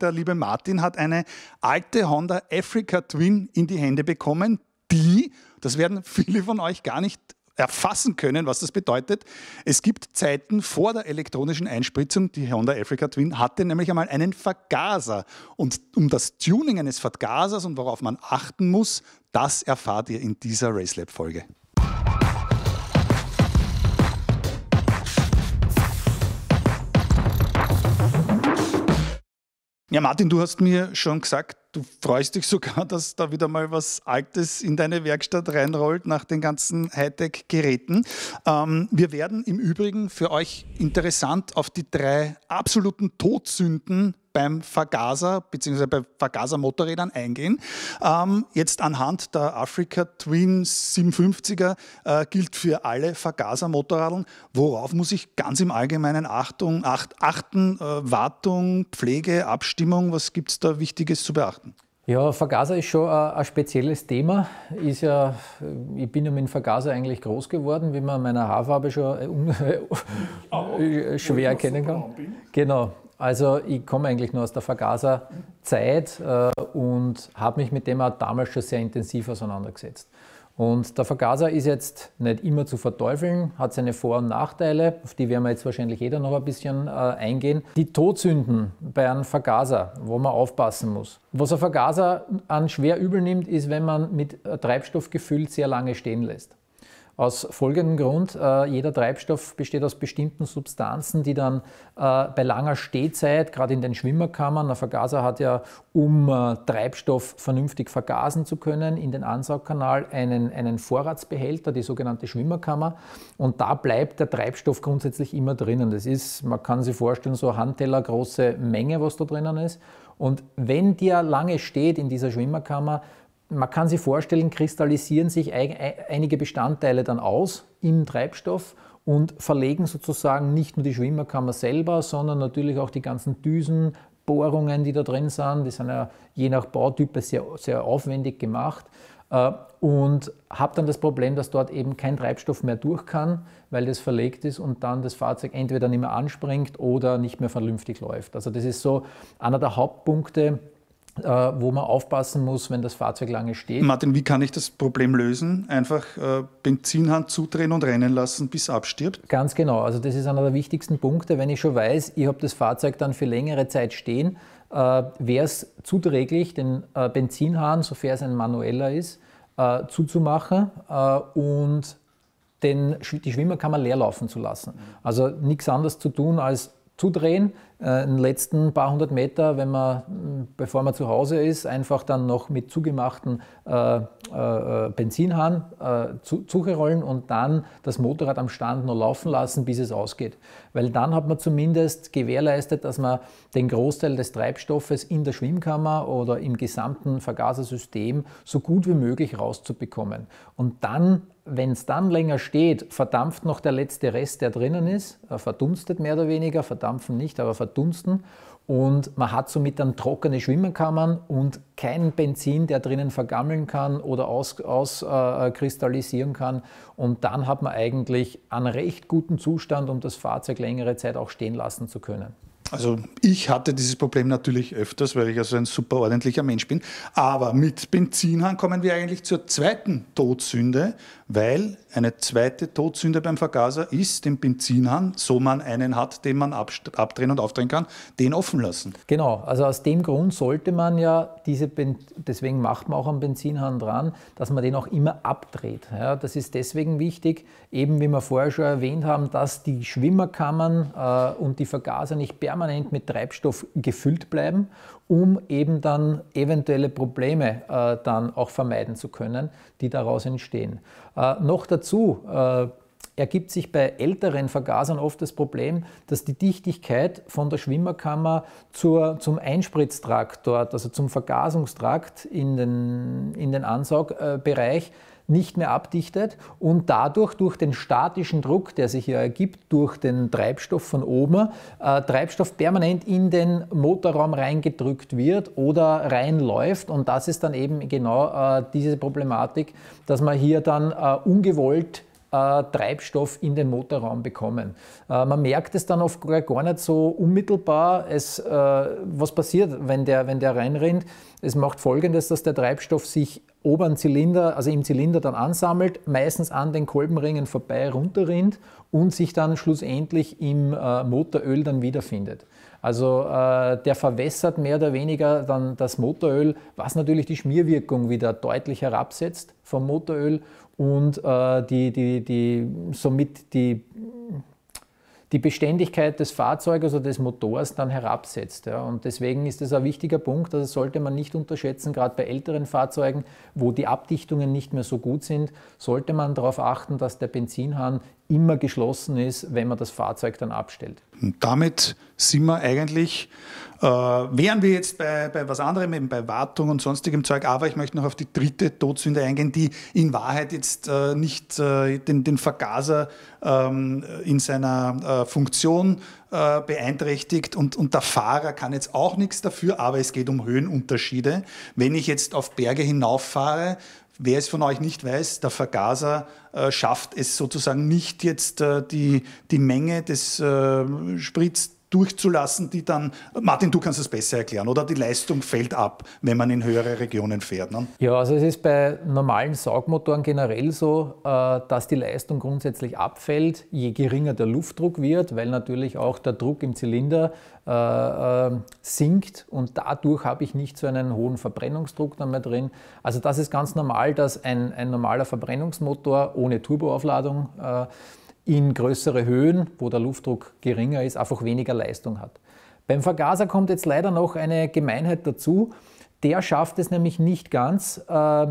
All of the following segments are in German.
Der liebe Martin hat eine alte Honda Africa Twin in die Hände bekommen, die, das werden viele von euch gar nicht erfassen können, was das bedeutet. Es gibt Zeiten vor der elektronischen Einspritzung, die Honda Africa Twin hatte nämlich einmal einen Vergaser. Und um das Tuning eines Vergasers und worauf man achten muss, das erfahrt ihr in dieser RaceLab-Folge. Ja, Martin, du hast mir schon gesagt, du freust dich sogar, dass da wieder mal was Altes in deine Werkstatt reinrollt nach den ganzen Hightech-Geräten. Ähm, wir werden im Übrigen für euch interessant auf die drei absoluten Todsünden beim Vergaser bzw. bei Vergaser-Motorrädern eingehen. Ähm, jetzt anhand der Africa Twin 750er äh, gilt für alle Vergaser-Motorradeln. Worauf muss ich ganz im Allgemeinen Achtung, acht, achten? Äh, Wartung, Pflege, Abstimmung, was gibt es da Wichtiges zu beachten? Ja, Vergaser ist schon äh, ein spezielles Thema. Ist ja, ich bin ja mit dem Vergaser eigentlich groß geworden, wie man meiner Haarfarbe schon äh, äh, schwer erkennen kann. Genau. Also ich komme eigentlich nur aus der Vergaserzeit äh, und habe mich mit dem auch damals schon sehr intensiv auseinandergesetzt. Und der Vergaser ist jetzt nicht immer zu verteufeln, hat seine Vor- und Nachteile, auf die werden wir jetzt wahrscheinlich jeder eh noch ein bisschen äh, eingehen. Die Todsünden bei einem Vergaser, wo man aufpassen muss. Was ein Vergaser an schwer übel nimmt, ist, wenn man mit Treibstoff gefüllt sehr lange stehen lässt. Aus folgendem Grund, äh, jeder Treibstoff besteht aus bestimmten Substanzen, die dann äh, bei langer Stehzeit, gerade in den Schwimmerkammern, ein Vergaser hat ja, um äh, Treibstoff vernünftig vergasen zu können, in den Ansaugkanal einen, einen Vorratsbehälter, die sogenannte Schwimmerkammer. Und da bleibt der Treibstoff grundsätzlich immer drinnen. Das ist, man kann sich vorstellen, so eine handtellergroße Menge, was da drinnen ist. Und wenn der lange steht in dieser Schwimmerkammer, man kann sich vorstellen, kristallisieren sich e-, einige Bestandteile dann aus im Treibstoff und verlegen sozusagen nicht nur die Schwimmerkammer selber, sondern natürlich auch die ganzen Düsen, Bohrungen, die da drin sind. Die sind ja je nach Bautype sehr, sehr aufwendig gemacht. Äh, und habe dann das Problem, dass dort eben kein Treibstoff mehr durch kann, weil das verlegt ist und dann das Fahrzeug entweder nicht mehr anspringt oder nicht mehr vernünftig läuft. Also das ist so einer der Hauptpunkte, äh, wo man aufpassen muss, wenn das Fahrzeug lange steht. Martin, wie kann ich das Problem lösen? Einfach äh, Benzinhand zudrehen und rennen lassen, bis abstirbt? Ganz genau. Also das ist einer der wichtigsten Punkte. Wenn ich schon weiß, ich habe das Fahrzeug dann für längere Zeit stehen, äh, wäre es zuträglich, den äh, Benzinhahn, sofern es ein manueller ist, äh, zuzumachen äh, und den, die Schwimmerkammer leer laufen zu lassen. Also nichts anderes zu tun als zudrehen, äh, in den letzten paar hundert Meter, wenn man, mm, bevor man zu Hause ist, einfach dann noch mit zugemachten äh, äh, äh Benzinhahn äh, zu, zugerollen und dann das Motorrad am Stand noch laufen lassen, bis es ausgeht weil dann hat man zumindest gewährleistet, dass man den Großteil des Treibstoffes in der Schwimmkammer oder im gesamten Vergasersystem so gut wie möglich rauszubekommen. Und dann wenn es dann länger steht, verdampft noch der letzte Rest, der drinnen ist, äh, verdunstet mehr oder weniger, verdampfen nicht, aber verdunsten und man hat somit dann trockene Schwimmerkammern und keinen Benzin, der drinnen vergammeln kann oder auskristallisieren aus, äh, äh kann. Und dann hat man eigentlich einen recht guten Zustand, um das Fahrzeug längere Zeit auch stehen lassen zu können. Also ich hatte dieses Problem natürlich öfters, weil ich also ein super ordentlicher Mensch bin. Aber mit Benzinhahn kommen wir eigentlich zur zweiten Todsünde, weil eine zweite Todsünde beim Vergaser ist, den Benzinhahn, so man einen hat, den man abdrehen und aufdrehen kann, den offen lassen. Genau, also aus dem Grund sollte man ja diese, ben deswegen macht man auch am Benzinhahn dran, dass man den auch immer abdreht. Ja, das ist deswegen wichtig, eben wie wir vorher schon erwähnt haben, dass die Schwimmerkammern äh, und die Vergaser nicht permanent permanent mit Treibstoff gefüllt bleiben, um eben dann eventuelle Probleme äh, dann auch vermeiden zu können, die daraus entstehen. Äh, noch dazu äh, ergibt sich bei älteren Vergasern oft das Problem, dass die Dichtigkeit von der Schwimmerkammer zur, zum Einspritztrakt dort, also zum Vergasungstrakt in den, in den Ansaugbereich, nicht mehr abdichtet und dadurch durch den statischen Druck, der sich hier ergibt durch den Treibstoff von oben, äh, Treibstoff permanent in den Motorraum reingedrückt wird oder reinläuft und das ist dann eben genau äh, diese Problematik, dass man hier dann äh, ungewollt äh, Treibstoff in den Motorraum bekommen. Äh, man merkt es dann oft gar nicht so unmittelbar. Es, äh, was passiert, wenn der, wenn der reinrennt? Es macht folgendes, dass der Treibstoff sich oberen Zylinder, also im Zylinder dann ansammelt, meistens an den Kolbenringen vorbei runterrinnt und sich dann schlussendlich im Motoröl dann wiederfindet. Also äh, der verwässert mehr oder weniger dann das Motoröl, was natürlich die Schmierwirkung wieder deutlich herabsetzt vom Motoröl und äh, die, die, die, somit die, die Beständigkeit des Fahrzeuges oder des Motors dann herabsetzt. Ja. Und deswegen ist das ein wichtiger Punkt, das also sollte man nicht unterschätzen, gerade bei älteren Fahrzeugen, wo die Abdichtungen nicht mehr so gut sind, sollte man darauf achten, dass der Benzinhahn immer geschlossen ist, wenn man das Fahrzeug dann abstellt. Und damit sind wir eigentlich, äh, wären wir jetzt bei, bei was anderem, eben bei Wartung und sonstigem Zeug, aber ich möchte noch auf die dritte Todsünde eingehen, die in Wahrheit jetzt äh, nicht äh, den, den Vergaser ähm, in seiner äh, Funktion äh, beeinträchtigt und, und der Fahrer kann jetzt auch nichts dafür, aber es geht um Höhenunterschiede. Wenn ich jetzt auf Berge hinauffahre Wer es von euch nicht weiß, der Vergaser äh, schafft es sozusagen nicht jetzt äh, die, die Menge des äh, Spritz durchzulassen, die dann, Martin, du kannst es besser erklären, oder die Leistung fällt ab, wenn man in höhere Regionen fährt. Ne? Ja, also es ist bei normalen Saugmotoren generell so, äh, dass die Leistung grundsätzlich abfällt, je geringer der Luftdruck wird, weil natürlich auch der Druck im Zylinder äh, äh, sinkt und dadurch habe ich nicht so einen hohen Verbrennungsdruck dann mehr drin. Also das ist ganz normal, dass ein, ein normaler Verbrennungsmotor ohne Turboaufladung in größere Höhen, wo der Luftdruck geringer ist, einfach weniger Leistung hat. Beim Vergaser kommt jetzt leider noch eine Gemeinheit dazu. Der schafft es nämlich nicht ganz, äh,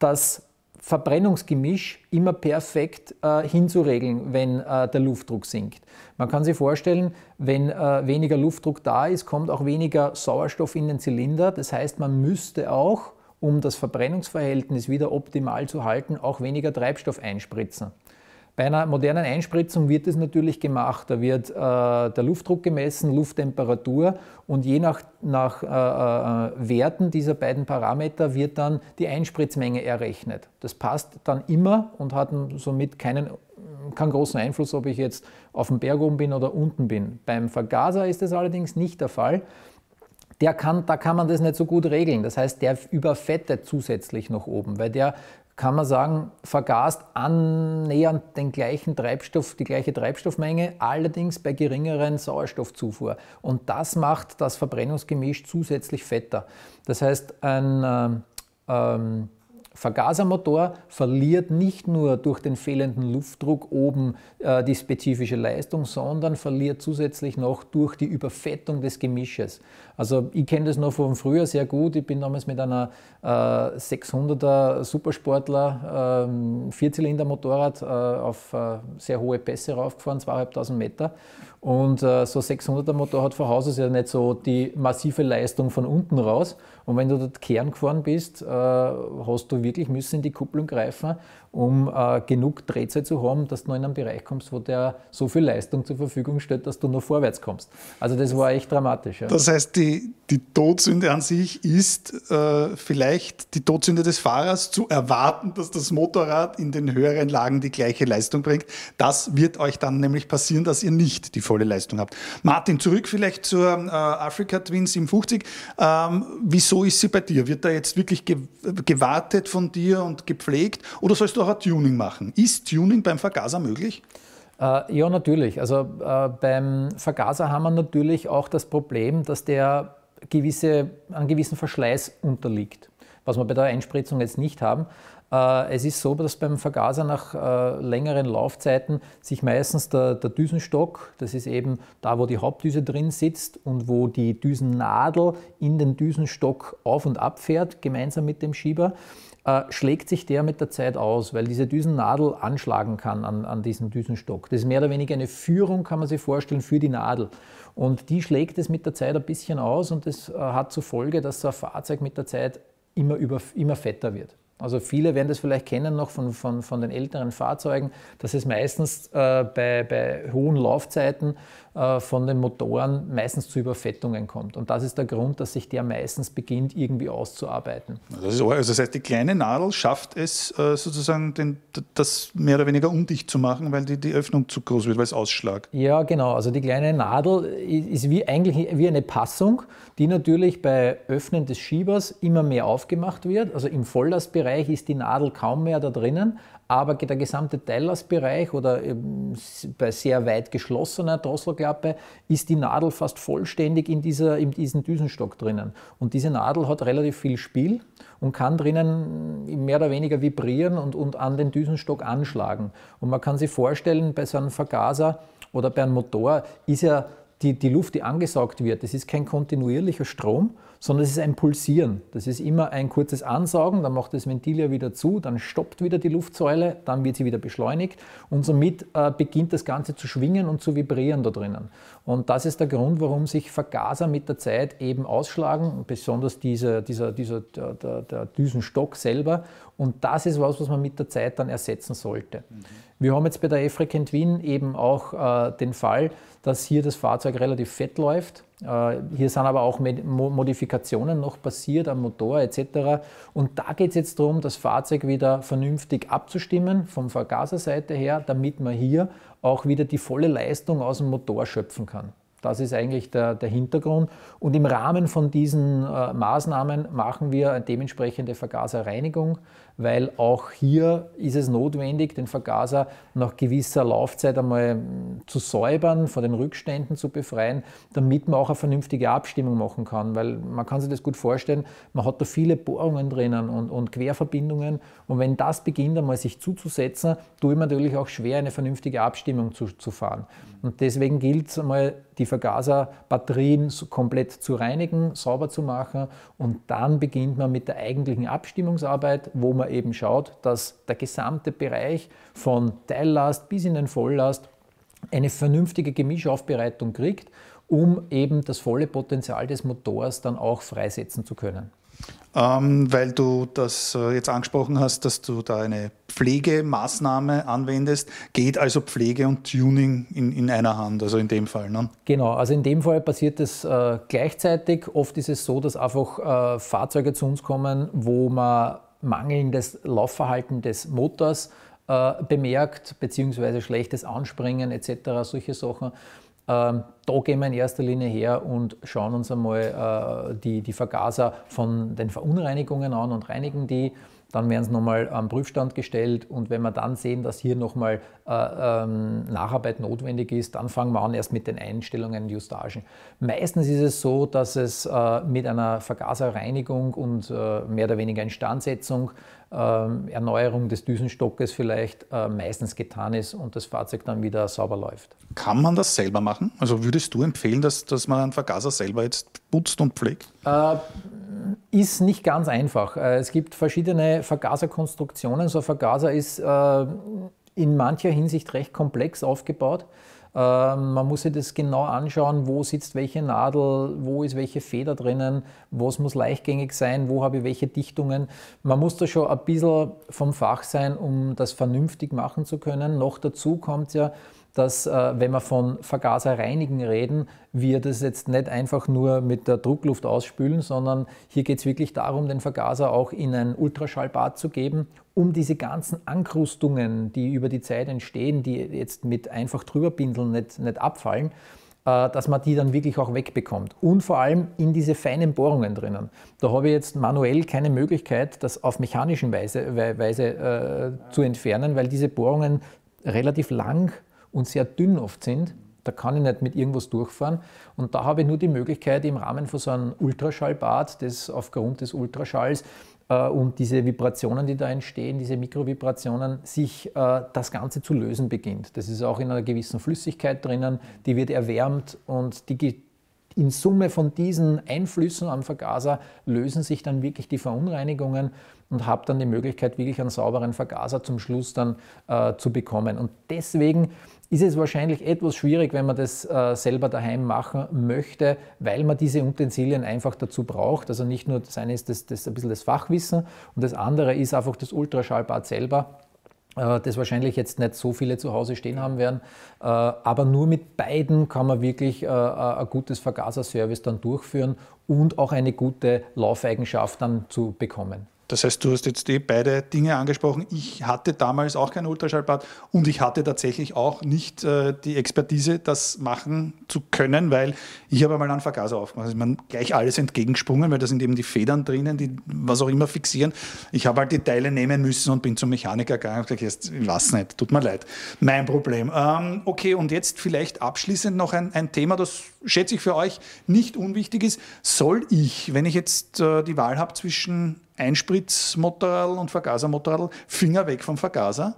das Verbrennungsgemisch immer perfekt äh, hinzuregeln, wenn äh, der Luftdruck sinkt. Man kann sich vorstellen, wenn weniger Luftdruck da ist, kommt auch weniger Sauerstoff in den Zylinder. Das heißt, man müsste auch um das Verbrennungsverhältnis wieder optimal zu halten, auch weniger Treibstoff einspritzen. Bei einer modernen Einspritzung wird es natürlich gemacht. Da wird äh, der Luftdruck gemessen, Lufttemperatur und je nach, nach äh, äh, Werten dieser beiden Parameter wird dann die Einspritzmenge errechnet. Das passt dann immer und hat somit keinen keinen großen Einfluss, ob ich jetzt auf dem Berg oben bin oder unten bin. Beim Vergaser ist das allerdings nicht der Fall. Der kann, da kann man das nicht so gut regeln. Das heißt, der überfettet zusätzlich nach oben, weil der kann man sagen, vergast annähernd den gleichen Treibstoff, die gleiche Treibstoffmenge, allerdings bei geringeren Sauerstoffzufuhr. Und das macht das Verbrennungsgemisch zusätzlich fetter. Das heißt, ein ähm, ähm Vergasermotor verliert nicht nur durch den fehlenden Luftdruck oben äh, die spezifische Leistung, sondern verliert zusätzlich noch durch die Überfettung des Gemisches. Also ich kenne das noch von früher sehr gut. Ich bin damals mit einer äh, 600er Supersportler äh, Vierzylinder-Motorrad äh, auf äh, sehr hohe Pässe raufgefahren, zweieinhalbtausend Meter. Und äh, so 600er Motor hat vor Hause ja nicht so die massive Leistung von unten raus. Und wenn du dort Kern gefahren bist, äh, hast du wirklich müssen in die Kupplung greifen um äh, genug Drehzahl zu haben, dass du noch in einen Bereich kommst, wo der so viel Leistung zur Verfügung stellt, dass du noch vorwärts kommst. Also das war echt dramatisch. Ja. Das heißt, die, die Todsünde an sich ist äh, vielleicht die Todsünde des Fahrers zu erwarten, dass das Motorrad in den höheren Lagen die gleiche Leistung bringt. Das wird euch dann nämlich passieren, dass ihr nicht die volle Leistung habt. Martin, zurück vielleicht zur äh, Africa Twins im 50. Ähm, wieso ist sie bei dir? Wird da jetzt wirklich gewartet von dir und gepflegt? Oder sollst du auch ein Tuning machen. Ist Tuning beim Vergaser möglich? Äh, ja, natürlich. Also äh, beim Vergaser haben wir natürlich auch das Problem, dass der gewisse, einen gewissen Verschleiß unterliegt, was wir bei der Einspritzung jetzt nicht haben. Äh, es ist so, dass beim Vergaser nach äh, längeren Laufzeiten sich meistens der, der, Düsenstock, das ist eben da, wo die Hauptdüse drin sitzt und wo die Düsennadel in den Düsenstock auf und ab fährt, gemeinsam mit dem Schieber, äh, schlägt sich der mit der Zeit aus, weil diese Düsennadel anschlagen kann an, an diesen Düsenstock. Das ist mehr oder weniger eine Führung, kann man sich vorstellen, für die Nadel. Und die schlägt es mit der Zeit ein bisschen aus und das hat zur Folge, dass so ein Fahrzeug mit der Zeit immer, über, immer fetter wird. Also viele werden das vielleicht kennen noch von, von, von den älteren Fahrzeugen, dass es meistens äh, bei, bei hohen Laufzeiten äh, von den Motoren meistens zu Überfettungen kommt. Und das ist der Grund, dass sich der meistens beginnt, irgendwie auszuarbeiten. Das, ist, also das heißt, die kleine Nadel schafft es äh, sozusagen, den, das mehr oder weniger undicht zu machen, weil die, die Öffnung zu groß wird, weil es ausschlagt. Ja, genau. Also die kleine Nadel ist wie, eigentlich wie eine Passung, die natürlich bei Öffnen des Schiebers immer mehr aufgemacht wird. Also im Volllastbereich ist die Nadel kaum mehr da drinnen, aber der gesamte Tellersbereich oder bei sehr weit geschlossener Drosselklappe ist die Nadel fast vollständig in, dieser, in diesem Düsenstock drinnen. Und diese Nadel hat relativ viel Spiel und kann drinnen mehr oder weniger vibrieren und, und an den Düsenstock anschlagen. Und man kann sich vorstellen, bei so einem Vergaser oder bei einem Motor ist ja die, die Luft, die angesaugt wird, das ist kein kontinuierlicher Strom, sondern es ist ein Pulsieren. Das ist immer ein kurzes Ansaugen, dann macht das Ventil ja wieder zu, dann stoppt wieder die Luftsäule, dann wird sie wieder beschleunigt und somit äh, beginnt das Ganze zu schwingen und zu vibrieren da drinnen. Und das ist der Grund, warum sich Vergaser mit der Zeit eben ausschlagen, besonders diese, dieser, dieser, der, der, der Düsenstock selber. Und das ist was, was man mit der Zeit dann ersetzen sollte. Mhm. Wir haben jetzt bei der EFREC Wien eben auch äh, den Fall, dass hier das Fahrzeug relativ fett läuft. Äh, hier sind aber auch Modifikationen noch passiert am Motor etc. Und da geht es jetzt darum, das Fahrzeug wieder vernünftig abzustimmen vom Vergaserseite her, damit man hier auch wieder die volle Leistung aus dem Motor schöpfen kann. Das ist eigentlich der, der Hintergrund. Und im Rahmen von diesen äh, Maßnahmen machen wir eine dementsprechende Vergaserreinigung weil auch hier ist es notwendig, den Vergaser nach gewisser Laufzeit einmal hm, zu säubern, von den Rückständen zu befreien, damit man auch eine vernünftige Abstimmung machen kann, weil man kann sich das gut vorstellen, man hat da viele Bohrungen drinnen und, und Querverbindungen und wenn das beginnt einmal sich zuzusetzen, tut man natürlich auch schwer, eine vernünftige Abstimmung zu, zu fahren. Und deswegen gilt es einmal, die Vergaserbatterien komplett zu reinigen, sauber zu machen und dann beginnt man mit der eigentlichen Abstimmungsarbeit, wo man eben schaut, dass der gesamte Bereich von Teillast bis in den Volllast eine vernünftige Gemischaufbereitung kriegt, um eben das volle Potenzial des Motors dann auch freisetzen zu können. Ähm, weil du das äh, jetzt angesprochen hast, dass du da eine Pflegemaßnahme anwendest, geht also Pflege und Tuning in, in einer Hand, also in dem Fall. Ne? Genau, also in dem Fall passiert das äh, gleichzeitig. Oft ist es so, dass einfach äh, Fahrzeuge zu uns kommen, wo man mangelndes Laufverhalten des Motors äh, bemerkt, beziehungsweise schlechtes Anspringen etc., solche Sachen. Ähm, da gehen wir in erster Linie her und schauen uns einmal äh, die, die Vergaser von den Verunreinigungen an und reinigen die dann werden sie nochmal am Prüfstand gestellt und wenn wir dann sehen, dass hier nochmal äh, ähm, Nacharbeit notwendig ist, dann fangen wir an erst mit den Einstellungen und Justagen. Meistens ist es so, dass es äh, mit einer Vergaserreinigung und äh, mehr oder weniger Instandsetzung, ähm, Erneuerung des Düsenstockes vielleicht äh, meistens getan ist und das Fahrzeug dann wieder sauber läuft. Kann man das selber machen? Also würdest du empfehlen, dass, dass man einen Vergaser selber jetzt putzt und pflegt? Äh, ist nicht ganz einfach. Äh, es gibt verschiedene Vergaserkonstruktionen. So ein Vergaser ist äh, in mancher Hinsicht recht komplex aufgebaut. Äh, man muss sich das genau anschauen, wo sitzt welche Nadel, wo ist welche Feder drinnen, was muss leichtgängig sein, wo habe ich welche Dichtungen. Man muss da schon ein bisschen vom Fach sein, um das vernünftig machen zu können. Noch dazu kommt ja, dass äh, wenn wir von Vergaser reinigen reden, wir das jetzt nicht einfach nur mit der Druckluft ausspülen, sondern hier geht es wirklich darum, den Vergaser auch in ein Ultraschallbad zu geben, um diese ganzen Ankrustungen, die über die Zeit entstehen, die jetzt mit einfach drüberbindeln nicht, nicht abfallen, äh, dass man die dann wirklich auch wegbekommt. Und vor allem in diese feinen Bohrungen drinnen. Da habe ich jetzt manuell keine Möglichkeit, das auf mechanischen Weise, Weise äh, zu entfernen, weil diese Bohrungen relativ lang und sehr dünn oft sind. Da kann ich nicht mit irgendwas durchfahren. Und da habe ich nur die Möglichkeit, im Rahmen von so einem Ultraschallbad, das aufgrund des Ultraschalls äh, und diese Vibrationen, die da entstehen, diese Mikrovibrationen, sich äh, das Ganze zu lösen beginnt. Das ist auch in einer gewissen Flüssigkeit drinnen, die wird erwärmt und die in Summe von diesen Einflüssen am Vergaser lösen sich dann wirklich die Verunreinigungen und habe dann die Möglichkeit, wirklich einen sauberen Vergaser zum Schluss dann äh, zu bekommen. Und deswegen ist es wahrscheinlich etwas schwierig, wenn man das äh, selber daheim machen möchte, weil man diese Utensilien einfach dazu braucht. Also nicht nur das eine ist das, das ein bisschen das Fachwissen und das andere ist einfach das Ultraschallbad selber äh, das wahrscheinlich jetzt nicht so viele zu Hause stehen haben werden. Äh, aber nur mit beiden kann man wirklich äh, äh, ein gutes Vergaserservice dann durchführen und auch eine gute Laufeigenschaft dann zu bekommen. Das heißt, du hast jetzt eh beide Dinge angesprochen. Ich hatte damals auch kein Ultraschallbad und ich hatte tatsächlich auch nicht äh, die Expertise, das machen zu können, weil ich habe einmal einen Vergaser aufgemacht. Also ich bin gleich alles entgegensprungen, weil da sind eben die Federn drinnen, die was auch immer fixieren. Ich habe halt die Teile nehmen müssen und bin zum Mechaniker gegangen und gesagt, jetzt lass nicht, tut mir leid. Mein Problem. Ähm, okay, und jetzt vielleicht abschließend noch ein, ein Thema, das schätze ich für euch nicht unwichtig ist. Soll ich, wenn ich jetzt äh, die Wahl habe zwischen Einspritzmotorrad und Vergasermotorrad, Finger weg vom Vergaser?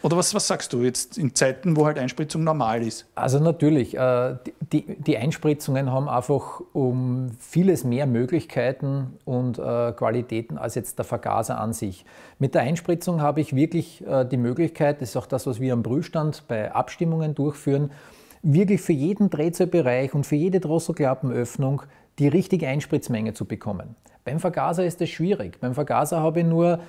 Oder was, was sagst du jetzt in Zeiten, wo halt Einspritzung normal ist? Also natürlich, äh, die, die Einspritzungen haben einfach um vieles mehr Möglichkeiten und äh, Qualitäten als jetzt der Vergaser an sich. Mit der Einspritzung habe ich wirklich äh, die Möglichkeit, das ist auch das, was wir am Prüfstand bei Abstimmungen durchführen, wirklich für jeden Drehzahlbereich und für jede Drosselklappenöffnung die richtige Einspritzmenge zu bekommen. Beim Vergaser ist das schwierig. Beim Vergaser habe ich nur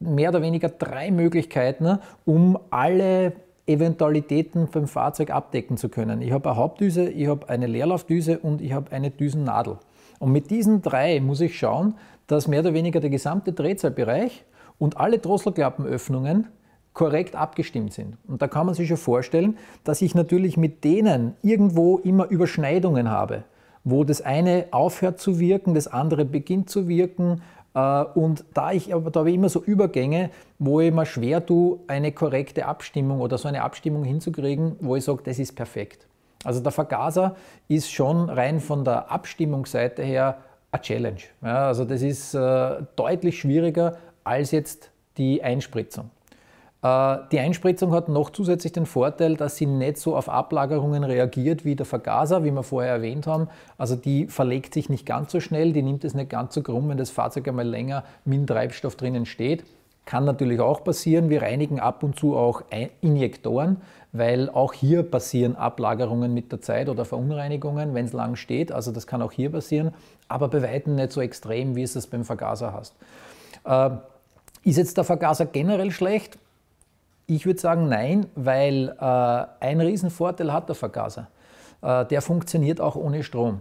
mehr oder weniger drei Möglichkeiten, um alle Eventualitäten beim Fahrzeug abdecken zu können. Ich habe eine Hauptdüse, ich habe eine Leerlaufdüse und ich habe eine Düsennadel. Und mit diesen drei muss ich schauen, dass mehr oder weniger der gesamte Drehzahlbereich und alle Drosselklappenöffnungen korrekt abgestimmt sind. Und da kann man sich schon vorstellen, dass ich natürlich mit denen irgendwo immer Überschneidungen habe, wo das eine aufhört zu wirken, das andere beginnt zu wirken. Äh, und da ich da habe ich immer so Übergänge, wo ich mir schwer tue, eine korrekte Abstimmung oder so eine Abstimmung hinzukriegen, wo ich sage, das ist perfekt. Also der Vergaser ist schon rein von der Abstimmungsseite her a Challenge. Ja, also das ist äh, deutlich schwieriger als jetzt die Einspritzung. Äh, die Einspritzung hat noch zusätzlich den Vorteil, dass sie nicht so auf Ablagerungen reagiert wie der Vergaser, wie wir vorher erwähnt haben. Also die verlegt sich nicht ganz so schnell, die nimmt es nicht ganz so krumm, wenn das Fahrzeug einmal länger mit dem Treibstoff drinnen steht. Kann natürlich auch passieren. Wir reinigen ab und zu auch Injektoren, weil auch hier passieren Ablagerungen mit der Zeit oder Verunreinigungen, wenn es lang steht. Also das kann auch hier passieren, aber bei weitem nicht so extrem, wie es das beim Vergaser hast. Äh, ist jetzt der Vergaser generell schlecht? Ich würde sagen nein, weil äh, ein Riesenvorteil hat der Vergaser. Äh, der funktioniert auch ohne Strom.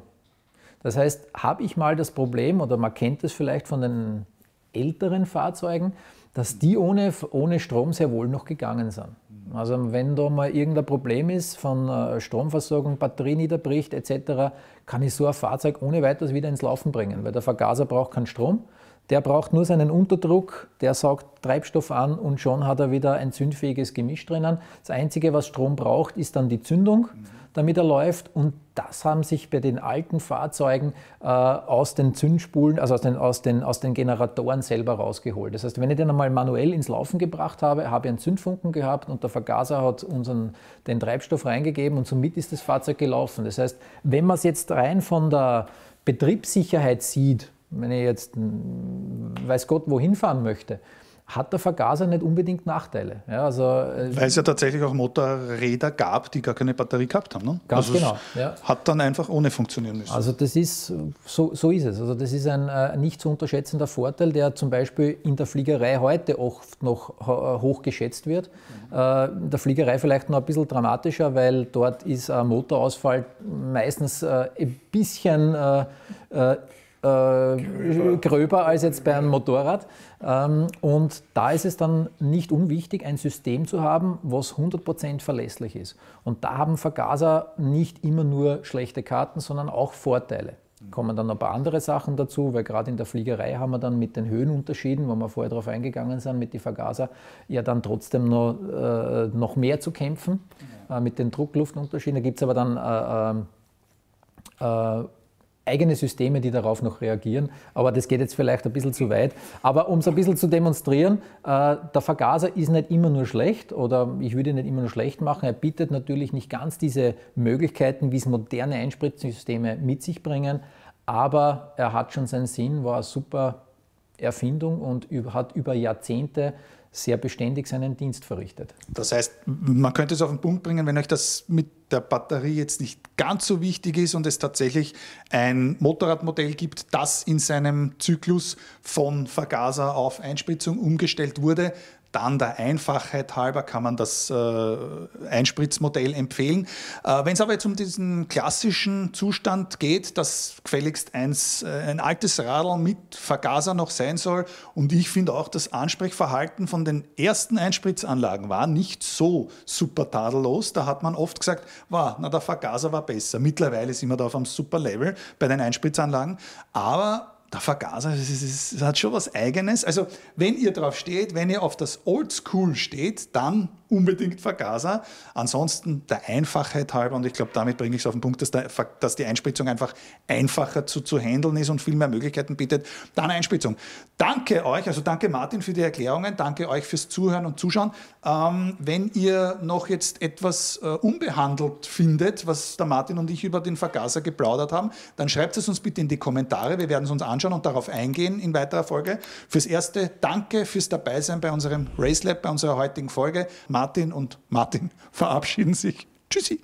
Das heißt, habe ich mal das Problem, oder man kennt es vielleicht von den älteren Fahrzeugen, dass die ohne, ohne Strom sehr wohl noch gegangen sind. Also wenn da mal irgendein Problem ist von äh, Stromversorgung, Batterie niederbricht etc., kann ich so ein Fahrzeug ohne weiteres wieder ins Laufen bringen, weil der Vergaser braucht keinen Strom. Der braucht nur seinen Unterdruck, der saugt Treibstoff an und schon hat er wieder ein zündfähiges Gemisch drinnen. Das Einzige, was Strom braucht, ist dann die Zündung, damit er läuft. Und das haben sich bei den alten Fahrzeugen äh, aus den Zündspulen, also aus den, aus, den, aus den Generatoren selber rausgeholt. Das heißt, wenn ich den einmal manuell ins Laufen gebracht habe, habe ich einen Zündfunken gehabt und der Vergaser hat unseren, den Treibstoff reingegeben und somit ist das Fahrzeug gelaufen. Das heißt, wenn man es jetzt rein von der Betriebssicherheit sieht, wenn ich jetzt hm, weiß Gott wohin fahren möchte, hat der Vergaser nicht unbedingt Nachteile. Ja, also, äh, Weil es ja tatsächlich auch Motorräder gab, die gar keine Batterie gehabt haben. Ne? Ganz also genau. Ja. Hat dann einfach ohne funktionieren müssen. Also das ist, so, so ist es. Also das ist ein äh, nicht zu unterschätzender Vorteil, der zum Beispiel in der Fliegerei heute oft noch äh, hoch geschätzt wird. Mhm. Äh, in der Fliegerei vielleicht noch ein bisschen dramatischer, weil dort ist ein Motorausfall meistens äh, ein bisschen äh, Gröber. Äh, gröber. als jetzt bei einem Motorrad. Ähm, und da ist es dann nicht unwichtig, ein System zu haben, was 100% verlässlich ist. Und da haben Vergaser nicht immer nur schlechte Karten, sondern auch Vorteile. Kommen dann ein paar andere Sachen dazu, weil gerade in der Fliegerei haben wir dann mit den Höhenunterschieden, wo wir vorher darauf eingegangen sind, mit den Vergaser ja dann trotzdem noch, äh, noch mehr zu kämpfen, äh, mit den Druckluftunterschieden. Da gibt es aber dann äh, ähm, äh eigene Systeme, die darauf noch reagieren. Aber das geht jetzt vielleicht ein bisschen zu weit. Aber um es ein bisschen zu demonstrieren, äh, der Vergaser ist nicht immer nur schlecht oder ich würde ihn nicht immer nur schlecht machen. Er bietet natürlich nicht ganz diese Möglichkeiten, wie es moderne Einspritzsysteme mit sich bringen. Aber er hat schon seinen Sinn, war eine super Erfindung und hat über Jahrzehnte sehr beständig seinen Dienst verrichtet. Das heißt, man könnte es auf den Punkt bringen, wenn euch das mit der Batterie jetzt nicht ganz so wichtig ist und es tatsächlich ein Motorradmodell gibt, das in seinem Zyklus von Vergaser auf Einspritzung umgestellt wurde, dann der Einfachheit halber kann man das äh, Einspritzmodell empfehlen. Äh, Wenn es aber jetzt um diesen klassischen Zustand geht, dass gefälligst eins, äh, ein altes Radl mit Vergaser noch sein soll, und ich finde auch, das Ansprechverhalten von den ersten Einspritzanlagen war nicht so super tadellos. Da hat man oft gesagt, wow, na, der Vergaser war besser. Mittlerweile sind wir da auf einem super Level bei den Einspritzanlagen. Aber der Vergaser, es, hat schon was Eigenes. Also, wenn ihr drauf steht, wenn ihr auf das Oldschool steht, dann unbedingt Vergaser. Ansonsten der Einfachheit halber, und ich glaube, damit bringe ich es auf den Punkt, dass, der, dass die Einspritzung einfach einfacher zu, zu handeln ist und viel mehr Möglichkeiten bietet. Dann Einspritzung. Danke euch, also danke Martin für die Erklärungen, danke euch fürs Zuhören und Zuschauen. Ähm, wenn ihr noch jetzt etwas äh, unbehandelt findet, was der Martin und ich über den Vergaser geplaudert haben, dann schreibt es uns bitte in die Kommentare. Wir werden es uns anschauen und darauf eingehen in weiterer Folge. Fürs Erste danke fürs Dabeisein bei unserem Race Lab, bei unserer heutigen Folge. Martin Martin und Martin verabschieden sich. Tschüssi.